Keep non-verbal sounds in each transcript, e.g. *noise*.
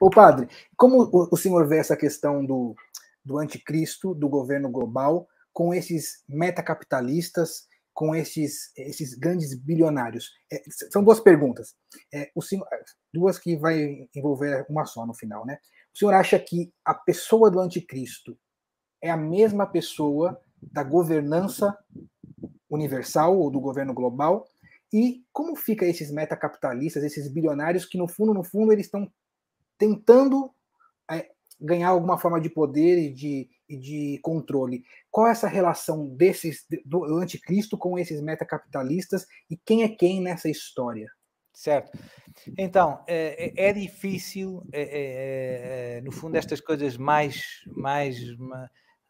Ô padre, como o, o senhor vê essa questão do, do anticristo, do governo global, com esses metacapitalistas, com esses, esses grandes bilionários? É, são duas perguntas, é, o senhor, duas que vai envolver uma só no final, né? O senhor acha que a pessoa do anticristo é a mesma pessoa da governança universal ou do governo global? E como fica esses metacapitalistas, esses bilionários que no fundo, no fundo, eles estão tentando é, ganhar alguma forma de poder e de, e de controle. Qual é essa relação desses do anticristo com esses metacapitalistas e quem é quem nessa história? Certo. Então, é, é, é difícil, é, é, é, no fundo, estas coisas mais, mais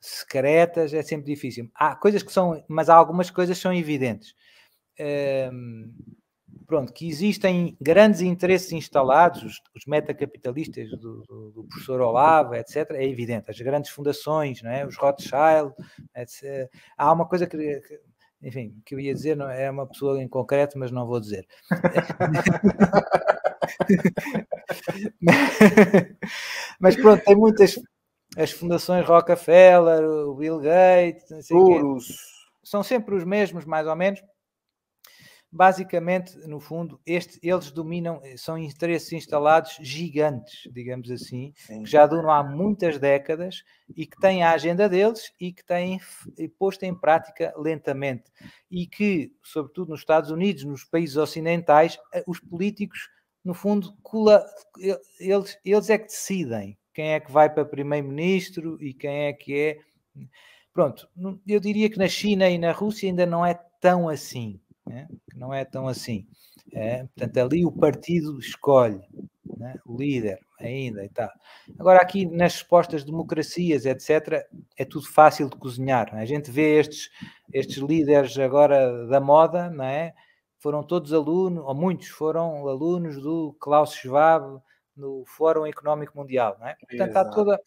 secretas é sempre difícil. Há coisas que são, mas há algumas coisas que são evidentes. Ehm, pronto, que existem grandes interesses instalados, os, os metacapitalistas do, do, do professor Olavo, etc., é evidente, as grandes fundações, não é? os Rothschild, etc. Há uma coisa que, que enfim, que eu ia dizer, não, é uma pessoa em concreto, mas não vou dizer. *laughs* mas pronto, tem muitas as fundações Rockefeller, o Bill Gates, não sei quê, são sempre os mesmos, mais ou menos, Basicamente, no fundo, este, eles dominam, eh, são interesses instalados gigantes, digamos assim, Sim. que já duram há muitas décadas e que têm a agenda deles e que têm eh, posto em prática lentamente. E que, sobretudo nos Estados Unidos, nos países ocidentais, eh, os políticos, no fundo, eles, eles é que decidem quem é que vai para primeiro-ministro e quem é que é. Pronto, eu diria que na China e na Rússia ainda não é tão assim né? que não é tão assim. É, portanto, ali o partido escolhe né? o líder ainda e tal. Agora, aqui nas respostas democracias, etc., é tudo fácil de cozinhar. Né? A gente vê estes, estes líderes agora da moda, não é? foram todos alunos, ou muitos foram alunos do Klaus Schwab no Fórum Económico Mundial. Não é? Portanto, há, toda,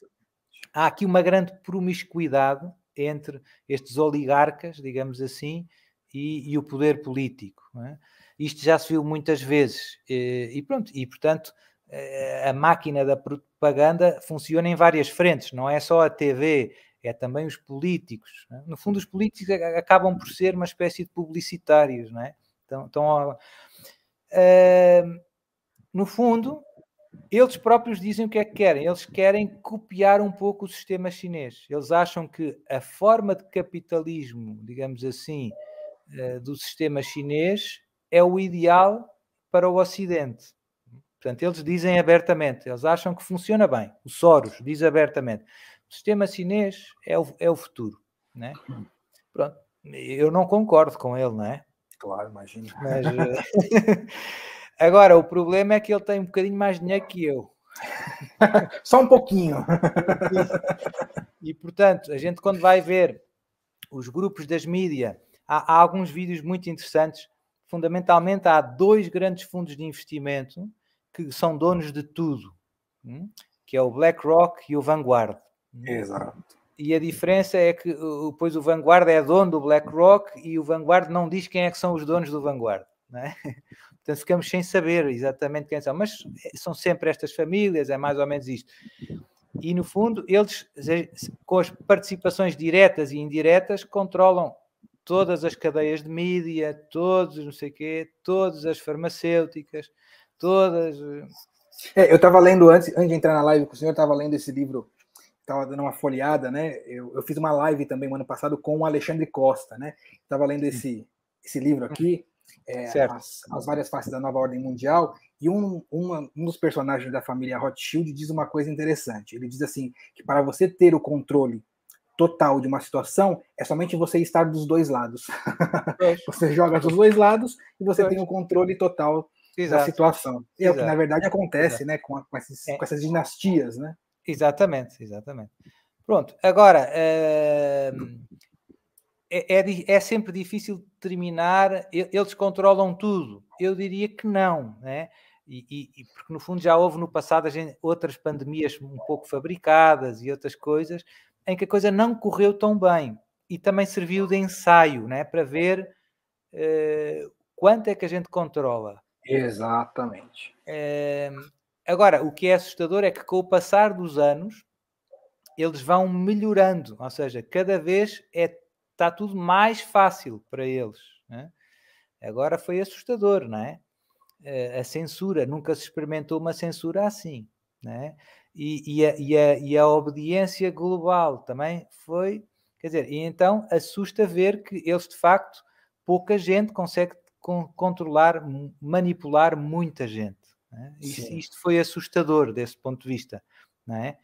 há aqui uma grande promiscuidade entre estes oligarcas, digamos assim, e, e o poder político. É? Isto já se viu muitas vezes eh, e pronto, e portanto eh, a máquina da propaganda funciona em várias frentes, não é só a TV, é também os políticos. É? No fundo, os políticos acabam por ser uma espécie de publicitários, não é? Então, então uh, no fundo, eles próprios dizem o que é que querem. Eles querem copiar um pouco o sistema chinês. Eles acham que a forma de capitalismo, digamos assim, eh, do sistema chinês é o ideal para o Ocidente. Portanto, eles dizem abertamente, eles acham que funciona bem. O Soros diz abertamente: o sistema chinês é o, é o futuro. Né? Pronto, eu não concordo com ele, não é? Claro, imagino. Mas, eh, *laughs* agora, o problema é que ele tem um bocadinho mais dinheiro que eu. *laughs* Só um pouquinho. E, portanto, a gente quando vai ver os grupos das mídias há, há alguns vídeos muito interessantes. Fundamentalmente, há dois grandes fundos de investimento que são donos de tudo, hum? que é o BlackRock e o Vanguard. Hum? Exato. E a diferença é que pois o Vanguard é dono do BlackRock e o Vanguard não diz quem é que são os donos do Vanguard. Não é? *laughs* Portanto, ficamos sem saber exatamente quem são. Mas é, são sempre estas famílias, é mais ou menos isto. E, no fundo, eles, com as participações diretas e indiretas, controlam todas as cadeias de mídia, todos, não sei quê, todas as farmacêuticas, todas. Eh, é, eu estava lendo antes, antes de entrar na live com o senhor, estava lendo esse livro, estava dando uma folheada, né? Eu, eu, fiz uma live também no ano passado com o Alexandre Costa, né? Estava lendo esse, esse livro aqui, é, as, as, várias faces da nova ordem mundial, e um, uma, um dos personagens da família Rothschild diz uma coisa interessante. Ele diz assim: que para você ter o controle total de uma situação é somente você estar dos dois lados. É. *laughs* você joga dos dois lados e você é. tem o um controle total Exato. da situação. é o que, na verdade, acontece né, com, com, esses, é. com, essas dinastias. Né? Exatamente, exatamente. Pronto, agora. Eh, hum. é, é, é, sempre difícil terminar. Eles controlam tudo. Eu diria que não, né? E, e, e, porque no fundo já houve no passado gente, outras pandemias um pouco fabricadas e outras coisas em que a coisa não correu tão bem e também serviu de ensaio né, para ver eh, quanto é que a gente controla. Exatamente. Ehm, agora, o que é assustador é que com o passar dos anos eles vão melhorando, ou seja, cada vez é, está tudo mais fácil para eles. Né? Agora foi assustador, não é? a censura, nunca se experimentou uma censura assim. Né? E, e, a, e, a, e a obediência global também foi, quer dizer, e então assusta ver que eles de facto pouca gente consegue controlar, manipular muita gente. Né? Isto, isto, foi assustador desse ponto de vista. né?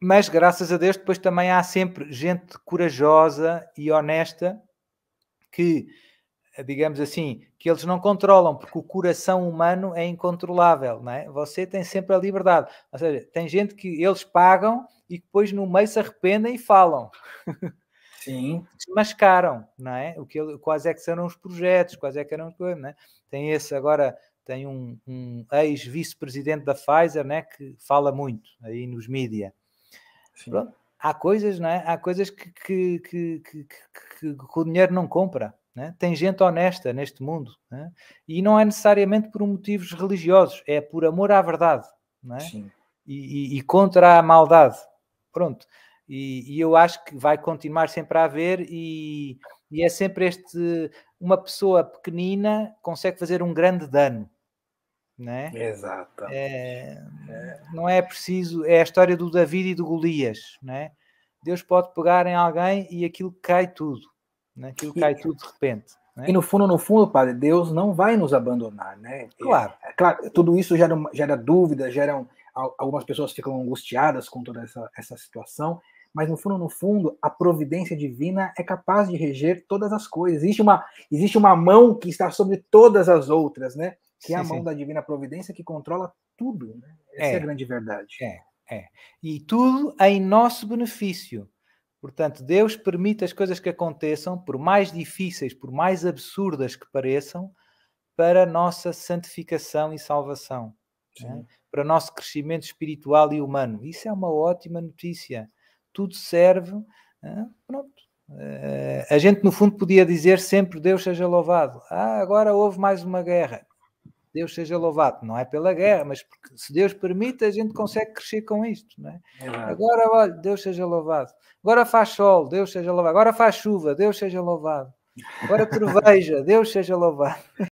Mas graças a Deus, depois também há sempre gente corajosa e honesta que eh, digamos assim, que eles não controlam, porque o coração humano é incontrolável, não é? Você tem sempre a liberdade. Ou seja, tem gente que eles pagam e depois no meio se arrependem e falam. *laughs* Sim. Desmascaram, não é? O que, quais é que serão os projetos, quais é que eram coisas, não é? Tem esse agora, tem um, um ex-vice-presidente da Pfizer, né, que fala muito aí nos mídia. Sim. Pronto. Há coisas, não é? Há coisas que, que, que, que, que o dinheiro não compra. Né? Tem gente honesta neste mundo né? e não é necessariamente por motivos religiosos, é por amor à verdade né? e, e, e, contra a maldade. Pronto. E, e, eu acho que vai continuar sempre a haver, e, é sempre este: uma pessoa pequenina consegue fazer um grande dano. É? Exato. É, é, não é preciso, é a história do David e do Golias. É? Deus pode pegar em alguém e aquilo cai tudo né? cai tudo de repente. Né? E no fundo, no fundo, Padre, Deus não vai nos abandonar, né? Claro. É, é claro tudo isso gera, gera dúvida, geram algumas pessoas ficam angustiadas com toda essa, essa situação, mas no fundo, no fundo, a providência divina é capaz de reger todas as coisas. Existe uma, existe uma mão que está sobre todas as outras, né? Que é a mão sim. da divina providência que controla tudo. Né? Essa é, é a grande verdade. É, é. E tudo é em nosso benefício. Portanto, Deus permite as coisas que aconteçam, por mais difíceis, por mais absurdas que pareçam, para a nossa santificação e salvação, né? para o nosso crescimento espiritual e humano. Isso é uma ótima notícia. Tudo serve. Né? Pronto. Uh, a gente, no fundo, podia dizer sempre: Deus seja louvado. Ah, agora houve mais uma guerra. Deus seja louvado, não é pela guerra, mas porque, se Deus permite, a gente consegue crescer com isto. Não é? agora, olha, Deus seja louvado. Agora faz sol, Deus seja louvado. Agora faz chuva, Deus seja louvado. Agora troveja, Deus seja louvado.